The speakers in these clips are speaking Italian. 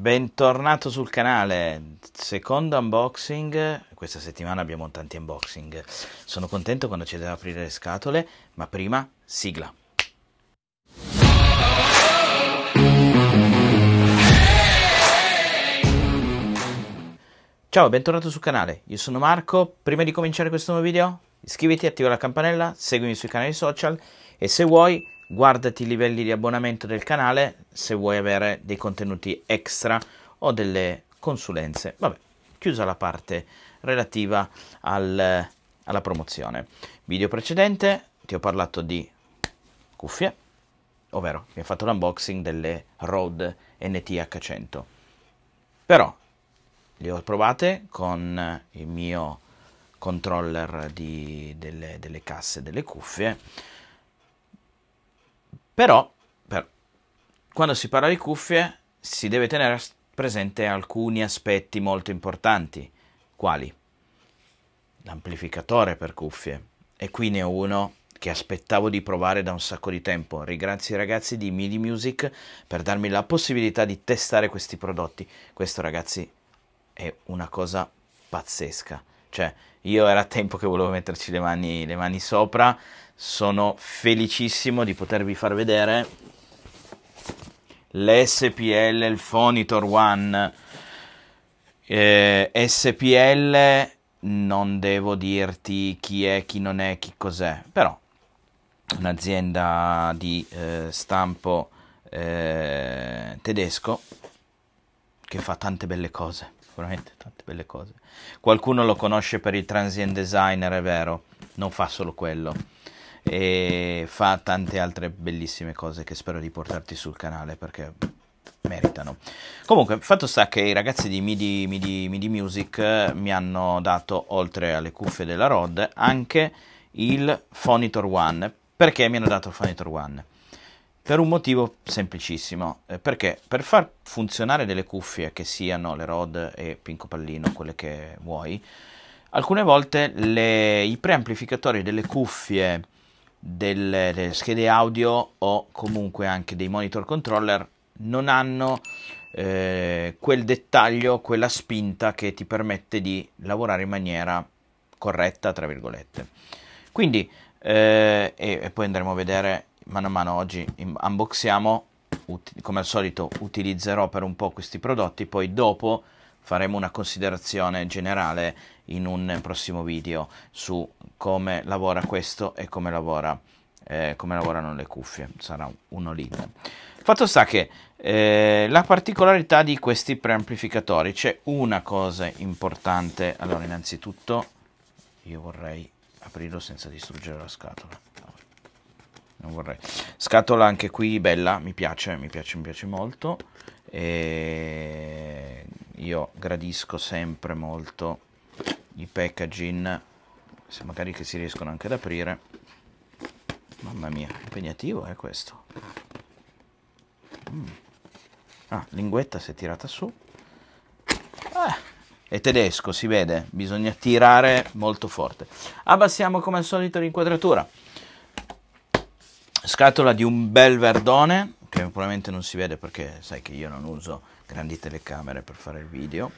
Bentornato sul canale, secondo unboxing, questa settimana abbiamo tanti unboxing, sono contento quando ci devo aprire le scatole, ma prima sigla. Ciao, bentornato sul canale, io sono Marco, prima di cominciare questo nuovo video iscriviti, attiva la campanella, seguimi sui canali social e se vuoi guardati i livelli di abbonamento del canale se vuoi avere dei contenuti extra o delle consulenze. Vabbè, chiusa la parte relativa al, alla promozione. Video precedente ti ho parlato di cuffie, ovvero mi ho fatto l'unboxing delle Rode NTH100. Però le ho provate con il mio controller di, delle, delle casse delle cuffie però, per, quando si parla di cuffie, si deve tenere presente alcuni aspetti molto importanti, quali l'amplificatore per cuffie. E qui ne ho uno che aspettavo di provare da un sacco di tempo. Ringrazio i ragazzi di MIDI Music per darmi la possibilità di testare questi prodotti. Questo, ragazzi, è una cosa pazzesca. Cioè, io era tempo che volevo metterci le mani, le mani sopra. Sono felicissimo di potervi far vedere l'SPL, il Phonitor One. Eh, SPL non devo dirti chi è, chi non è, chi cos'è, però un'azienda di eh, stampo eh, tedesco che fa tante belle cose sicuramente tante belle cose. Qualcuno lo conosce per il transient designer, è vero, non fa solo quello. E fa tante altre bellissime cose che spero di portarti sul canale perché meritano. Comunque, fatto sta che i ragazzi di MIDI, MIDI, MIDI Music eh, mi hanno dato, oltre alle cuffie della Rod, anche il Phonitor One. Perché mi hanno dato il Phonitor One? Per un motivo semplicissimo, eh, perché per far funzionare delle cuffie, che siano le Rod e Pinco Pallino, quelle che vuoi, alcune volte le, i preamplificatori delle cuffie delle, delle, schede audio o comunque anche dei monitor controller non hanno eh, quel dettaglio, quella spinta che ti permette di lavorare in maniera corretta, tra virgolette. Quindi, eh, e, e poi andremo a vedere mano a mano oggi unboxiamo, ut- come al solito utilizzerò per un po' questi prodotti, poi dopo faremo una considerazione generale in un prossimo video su come lavora questo e come, lavora, eh, come lavorano le cuffie, sarà uno lead. Fatto sta che eh, la particolarità di questi preamplificatori c'è una cosa importante. Allora, innanzitutto io vorrei aprirlo senza distruggere la scatola non vorrei. Scatola anche qui bella, mi piace, mi piace, mi piace molto. E io gradisco sempre molto i packaging, se magari che si riescono anche ad aprire. Mamma mia, impegnativo è eh, questo. Mm. Ah, linguetta si è tirata su. Ah, è tedesco, si vede, bisogna tirare molto forte. Abbassiamo come al solito l'inquadratura scatola di un bel verdone, che probabilmente non si vede perché sai che io non uso grandi telecamere per fare il video.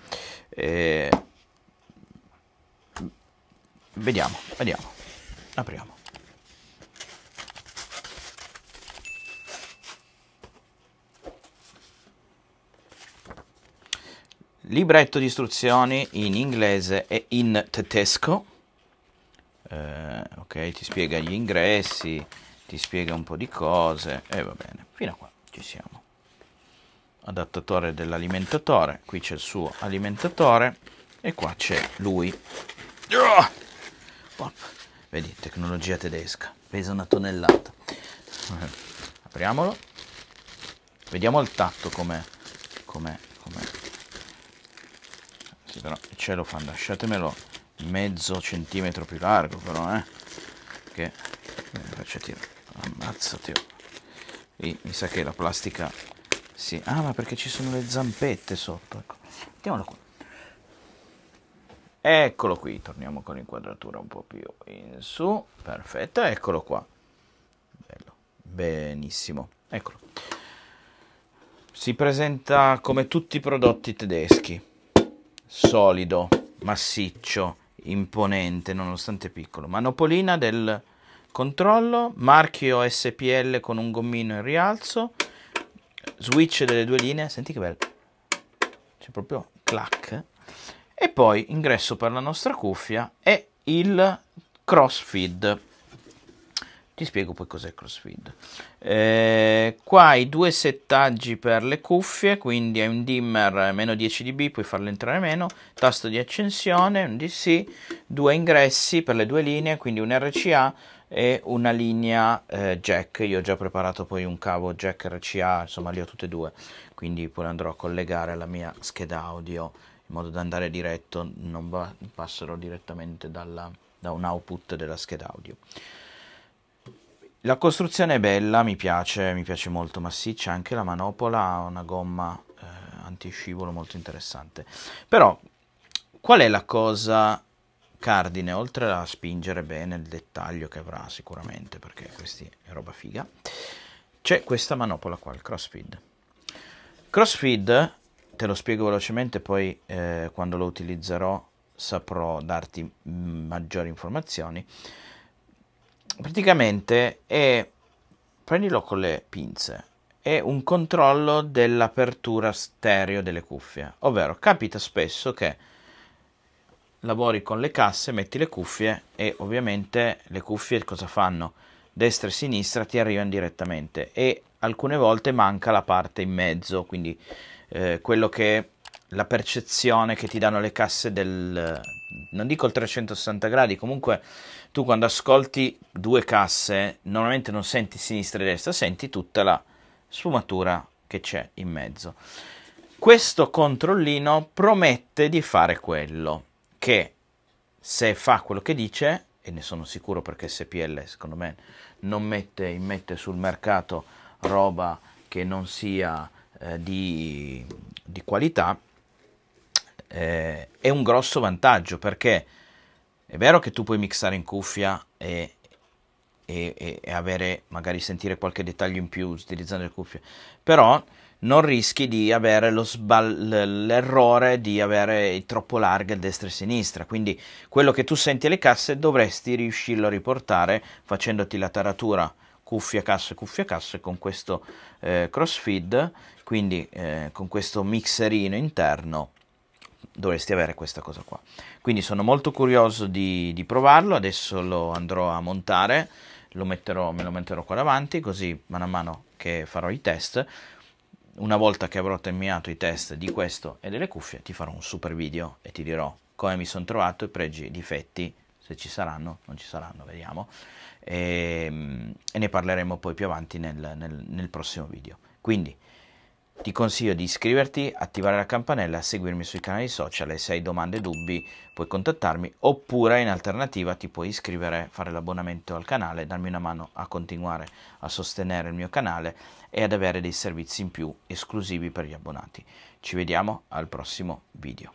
E... Vediamo, vediamo, apriamo. libretto di istruzioni in inglese e in tedesco. Eh, ok, ti spiega gli ingressi, ti spiega un po' di cose e va bene, fino a qua ci siamo. Adattatore dell'alimentatore, qui c'è il suo alimentatore e qua c'è lui. Ah! Vedi, tecnologia tedesca, pesa una tonnellata. Eh, apriamolo. Vediamo il tatto com'è. Com'è, com'è. Sì, però il cielo fan, lasciatemelo mezzo centimetro più largo però, eh. Che... Eh, faccio tirare ammazzati oh. mi sa che la plastica si ah ma perché ci sono le zampette sotto ecco. mettiamolo qua eccolo qui torniamo con l'inquadratura un po' più in su perfetto eccolo qua bello benissimo eccolo si presenta come tutti i prodotti tedeschi solido massiccio imponente nonostante piccolo manopolina del controllo, marchio SPL con un gommino in rialzo, switch delle due linee, senti che bello, c'è proprio clac, e poi ingresso per la nostra cuffia e il crossfeed. Ti spiego poi cos'è crossfeed. Eh, qua i due settaggi per le cuffie, quindi hai un dimmer meno 10 dB, puoi farlo entrare meno, tasto di accensione, un DC, due ingressi per le due linee, quindi un RCA e una linea eh, jack io ho già preparato poi un cavo jack RCA insomma li ho tutte e due quindi poi andrò a collegare alla mia scheda audio in modo da andare diretto non va- passerò direttamente dalla, da un output della scheda audio la costruzione è bella mi piace mi piace molto massiccia anche la manopola ha una gomma eh, antiscivolo molto interessante però qual è la cosa Cardine, oltre a spingere bene il dettaglio che avrà sicuramente, perché questa è roba figa, c'è questa manopola qua, il crossfeed. Crossfeed, te lo spiego velocemente, poi eh, quando lo utilizzerò saprò darti mm, maggiori informazioni. Praticamente è, prendilo con le pinze, è un controllo dell'apertura stereo delle cuffie, ovvero capita spesso che lavori con le casse, metti le cuffie e ovviamente le cuffie cosa fanno? Destra e sinistra ti arrivano direttamente e alcune volte manca la parte in mezzo, quindi eh, quello che la percezione che ti danno le casse del non dico il 360 gradi, comunque tu quando ascolti due casse normalmente non senti sinistra e destra, senti tutta la sfumatura che c'è in mezzo. Questo controllino promette di fare quello che se fa quello che dice, e ne sono sicuro perché SPL secondo me non mette, immette sul mercato roba che non sia eh, di, di, qualità, eh, è un grosso vantaggio perché è vero che tu puoi mixare in cuffia e, e, e, avere magari sentire qualche dettaglio in più utilizzando le cuffie, però non rischi di avere sbal- l'errore di avere troppo larghe destra e sinistra. Quindi quello che tu senti alle casse dovresti riuscirlo a riportare facendoti la taratura cuffia casse cuffia casse con questo eh, crossfeed, quindi eh, con questo mixerino interno dovresti avere questa cosa qua. Quindi sono molto curioso di, di provarlo, adesso lo andrò a montare, lo metterò, me lo metterò qua davanti così mano a mano che farò i test una volta che avrò terminato i test di questo e delle cuffie ti farò un super video e ti dirò come mi sono trovato, i pregi, i difetti, se ci saranno, non ci saranno, vediamo, e, ehm, e ne parleremo poi più avanti nel, nel, nel prossimo video. Quindi ti consiglio di iscriverti, attivare la campanella, seguirmi sui canali social e se hai domande e dubbi puoi contattarmi oppure in alternativa ti puoi iscrivere, fare l'abbonamento al canale, darmi una mano a continuare a sostenere il mio canale e ad avere dei servizi in più esclusivi per gli abbonati. Ci vediamo al prossimo video.